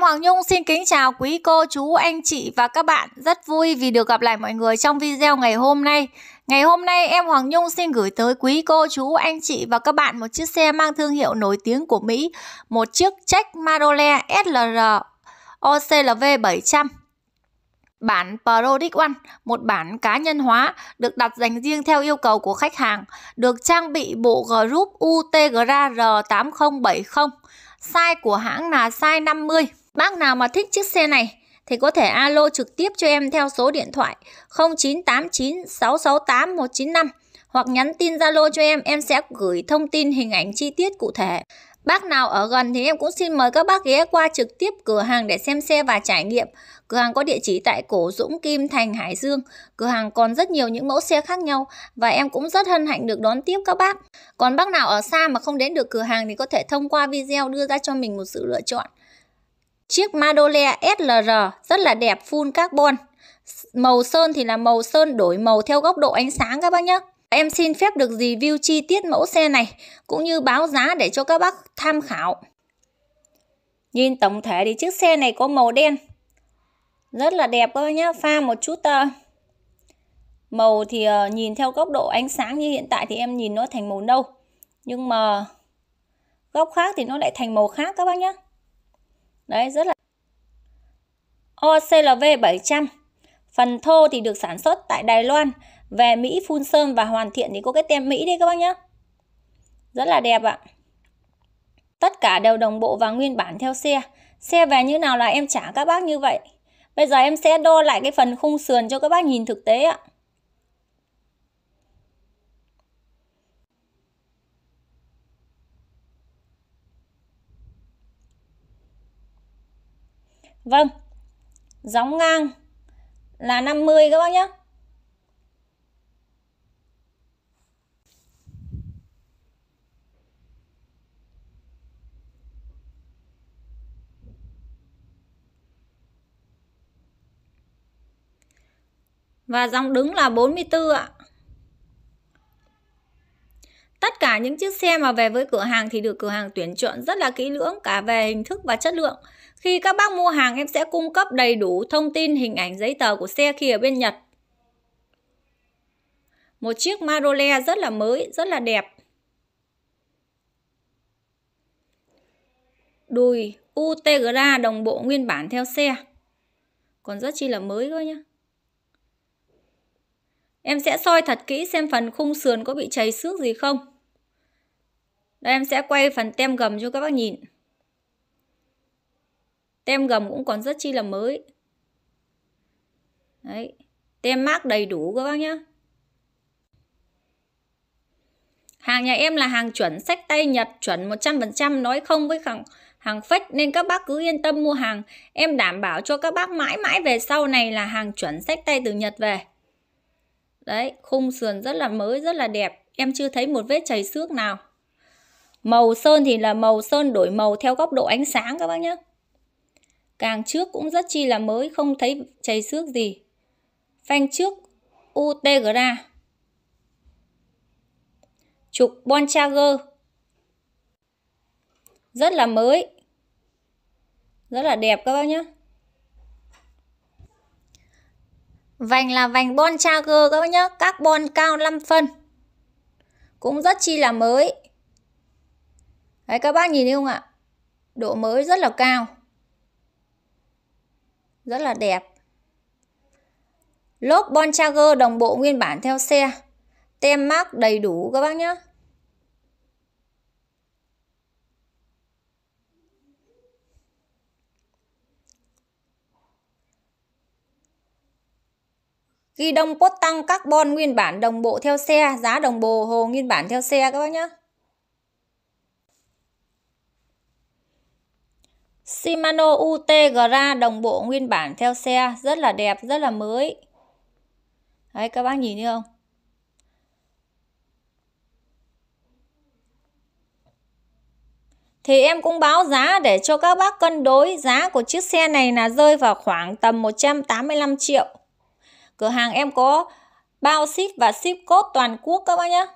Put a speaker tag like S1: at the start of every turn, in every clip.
S1: Em Hoàng Nhung xin kính chào quý cô, chú, anh chị và các bạn. Rất vui vì được gặp lại mọi người trong video ngày hôm nay. Ngày hôm nay em Hoàng Nhung xin gửi tới quý cô, chú, anh chị và các bạn một chiếc xe mang thương hiệu nổi tiếng của Mỹ, một chiếc Jack Marole SLR OCLV 700. Bản Product One, một bản cá nhân hóa được đặt dành riêng theo yêu cầu của khách hàng, được trang bị bộ group UTGRA R8070 size của hãng là size 50. Bác nào mà thích chiếc xe này thì có thể alo trực tiếp cho em theo số điện thoại 0989 668 195 hoặc nhắn tin Zalo cho em, em sẽ gửi thông tin hình ảnh chi tiết cụ thể. Bác nào ở gần thì em cũng xin mời các bác ghé qua trực tiếp cửa hàng để xem xe và trải nghiệm. Cửa hàng có địa chỉ tại Cổ Dũng Kim Thành Hải Dương. Cửa hàng còn rất nhiều những mẫu xe khác nhau và em cũng rất hân hạnh được đón tiếp các bác. Còn bác nào ở xa mà không đến được cửa hàng thì có thể thông qua video đưa ra cho mình một sự lựa chọn. Chiếc Madolea SLR rất là đẹp full carbon. Màu sơn thì là màu sơn đổi màu theo góc độ ánh sáng các bác nhé. Em xin phép được review chi tiết mẫu xe này cũng như báo giá để cho các bác tham khảo. Nhìn tổng thể thì chiếc xe này có màu đen. Rất là đẹp các bác nhé. Pha một chút uh, màu thì uh, nhìn theo góc độ ánh sáng như hiện tại thì em nhìn nó thành màu nâu. Nhưng mà góc khác thì nó lại thành màu khác các bác nhé. Đấy, rất là... OCLV 700 Phần thô thì được sản xuất tại Đài Loan Về Mỹ phun sơn và hoàn thiện thì có cái tem Mỹ đấy các bác nhé Rất là đẹp ạ Tất cả đều đồng bộ và nguyên bản theo xe Xe về như nào là em trả các bác như vậy Bây giờ em sẽ đo lại cái phần khung sườn cho các bác nhìn thực tế ạ Vâng. Gióng ngang là 50 các bác nhé. Và dòng đứng là 44 ạ. Tất cả những chiếc xe mà về với cửa hàng thì được cửa hàng tuyển chọn rất là kỹ lưỡng cả về hình thức và chất lượng. Khi các bác mua hàng em sẽ cung cấp đầy đủ thông tin hình ảnh giấy tờ của xe khi ở bên Nhật. Một chiếc Marole rất là mới, rất là đẹp. Đùi Utegra đồng bộ nguyên bản theo xe. Còn rất chi là mới thôi nhá. Em sẽ soi thật kỹ xem phần khung sườn có bị cháy xước gì không. Đây em sẽ quay phần tem gầm cho các bác nhìn. Tem gầm cũng còn rất chi là mới. Đấy, tem mác đầy đủ các bác nhá. Hàng nhà em là hàng chuẩn sách tay Nhật chuẩn 100% nói không với hàng hàng fake nên các bác cứ yên tâm mua hàng. Em đảm bảo cho các bác mãi mãi về sau này là hàng chuẩn sách tay từ Nhật về. Đấy, khung sườn rất là mới, rất là đẹp. Em chưa thấy một vết chảy xước nào. Màu sơn thì là màu sơn đổi màu theo góc độ ánh sáng các bác nhé. Càng trước cũng rất chi là mới, không thấy chảy xước gì. Phanh trước Utegra. Trục Bonchager. Rất là mới. Rất là đẹp các bác nhé. Vành là vành Bonchager các bác nhé. Carbon cao 5 phân. Cũng rất chi là mới. Đấy, các bác nhìn thấy không ạ? Độ mới rất là cao. Rất là đẹp. Lốp Bon đồng bộ nguyên bản theo xe. Tem mác đầy đủ các bác nhé. Ghi đông cốt tăng carbon nguyên bản đồng bộ theo xe, giá đồng bộ hồ nguyên bản theo xe các bác nhé. Shimano UTGRA đồng bộ nguyên bản theo xe rất là đẹp rất là mới đấy các bác nhìn thấy không thì em cũng báo giá để cho các bác cân đối giá của chiếc xe này là rơi vào khoảng tầm 185 triệu cửa hàng em có bao ship và ship code toàn quốc các bác nhé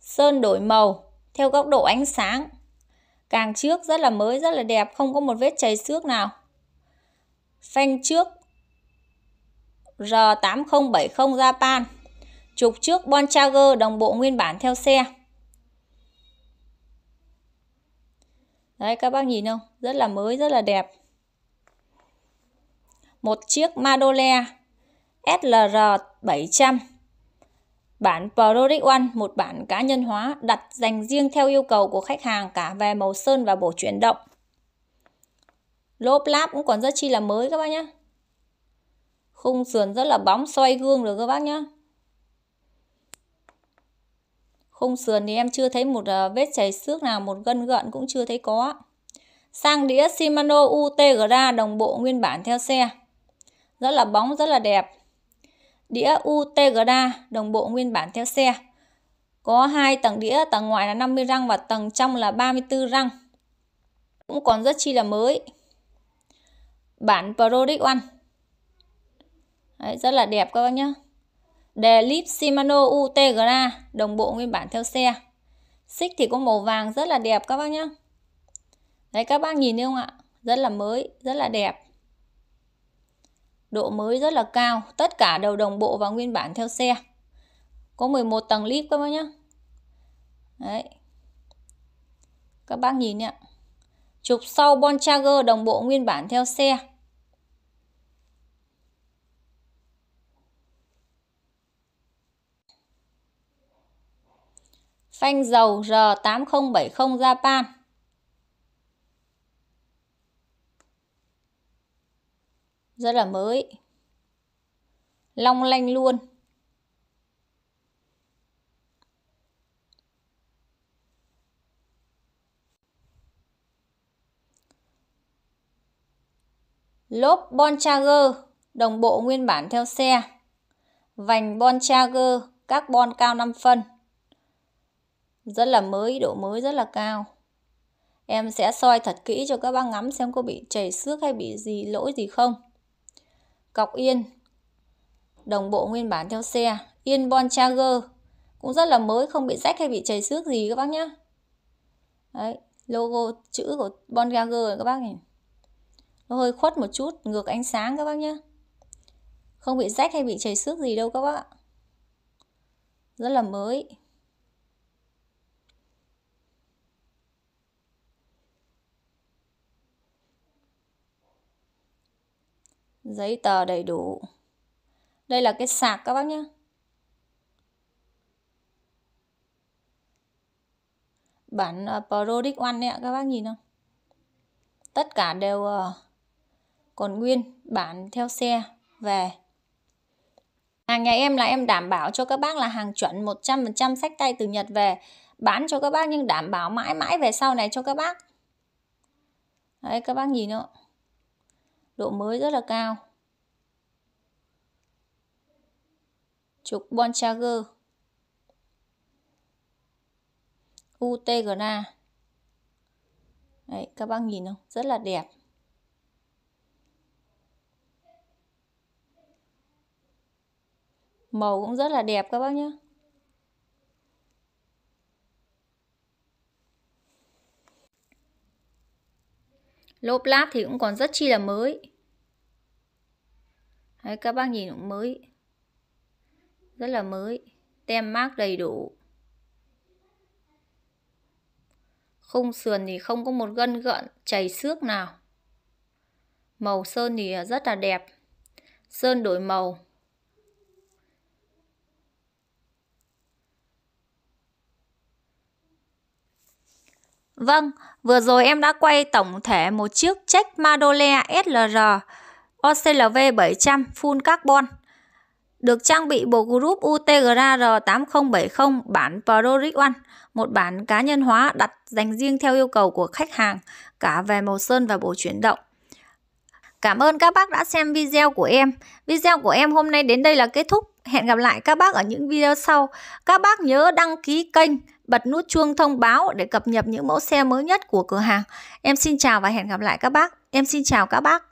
S1: sơn đổi màu theo góc độ ánh sáng càng trước rất là mới rất là đẹp không có một vết chảy xước nào phanh trước R8070 Japan trục trước Bontrager đồng bộ nguyên bản theo xe đấy các bác nhìn không rất là mới rất là đẹp một chiếc Madole SLR 700 Bản Product One, một bản cá nhân hóa đặt dành riêng theo yêu cầu của khách hàng cả về màu sơn và bổ chuyển động. Lốp láp cũng còn rất chi là mới các bác nhé. Khung sườn rất là bóng, xoay gương được các bác nhé. Khung sườn thì em chưa thấy một ờ, vết chảy xước nào, một gân gợn cũng chưa thấy có. Sang đĩa Shimano UTGRA đồng bộ nguyên bản theo xe. Rất là bóng, rất là đẹp đĩa UTGA đồng bộ nguyên bản theo xe. Có hai tầng đĩa, tầng ngoài là 50 răng và tầng trong là 34 răng. Cũng còn rất chi là mới. Bản Prodic One. Đấy, rất là đẹp các bác nhé. Đề lip Shimano UTGA đồng bộ nguyên bản theo xe. Xích thì có màu vàng rất là đẹp các bác nhé. Đấy các bác nhìn thấy không ạ? Rất là mới, rất là đẹp độ mới rất là cao tất cả đều đồng bộ và nguyên bản theo xe có 11 tầng lip các bác nhé đấy các bác nhìn nhé trục sau bon Bontrager đồng bộ nguyên bản theo xe phanh dầu R8070 Japan rất là mới long lanh luôn lốp Bontrager đồng bộ nguyên bản theo xe vành Bontrager carbon cao 5 phân rất là mới độ mới rất là cao em sẽ soi thật kỹ cho các bác ngắm xem có bị chảy xước hay bị gì lỗi gì không cọc yên đồng bộ nguyên bản theo xe yên bon charger cũng rất là mới không bị rách hay bị chảy xước gì các bác nhá đấy logo chữ của bon charger các bác này nó hơi khuất một chút ngược ánh sáng các bác nhá không bị rách hay bị chảy xước gì đâu các bác ạ rất là mới giấy tờ đầy đủ đây là cái sạc các bác nhé bản uh, Prodic One nè các bác nhìn không tất cả đều uh, còn nguyên bản theo xe về hàng nhà em là em đảm bảo cho các bác là hàng chuẩn 100% sách tay từ Nhật về bán cho các bác nhưng đảm bảo mãi mãi về sau này cho các bác đấy các bác nhìn không độ mới rất là cao trục Bonchager UTGNA Đấy, các bác nhìn không? Rất là đẹp. Màu cũng rất là đẹp các bác nhé. Lốp láp thì cũng còn rất chi là mới. Đấy, các bác nhìn cũng mới rất là mới tem mác đầy đủ khung sườn thì không có một gân gợn chảy xước nào màu sơn thì rất là đẹp sơn đổi màu Vâng, vừa rồi em đã quay tổng thể một chiếc check Madolea SLR OCLV 700 full carbon được trang bị bộ group UTGRA R8070 bản Proric One, một bản cá nhân hóa đặt dành riêng theo yêu cầu của khách hàng, cả về màu sơn và bộ chuyển động. Cảm ơn các bác đã xem video của em. Video của em hôm nay đến đây là kết thúc. Hẹn gặp lại các bác ở những video sau. Các bác nhớ đăng ký kênh, bật nút chuông thông báo để cập nhật những mẫu xe mới nhất của cửa hàng. Em xin chào và hẹn gặp lại các bác. Em xin chào các bác.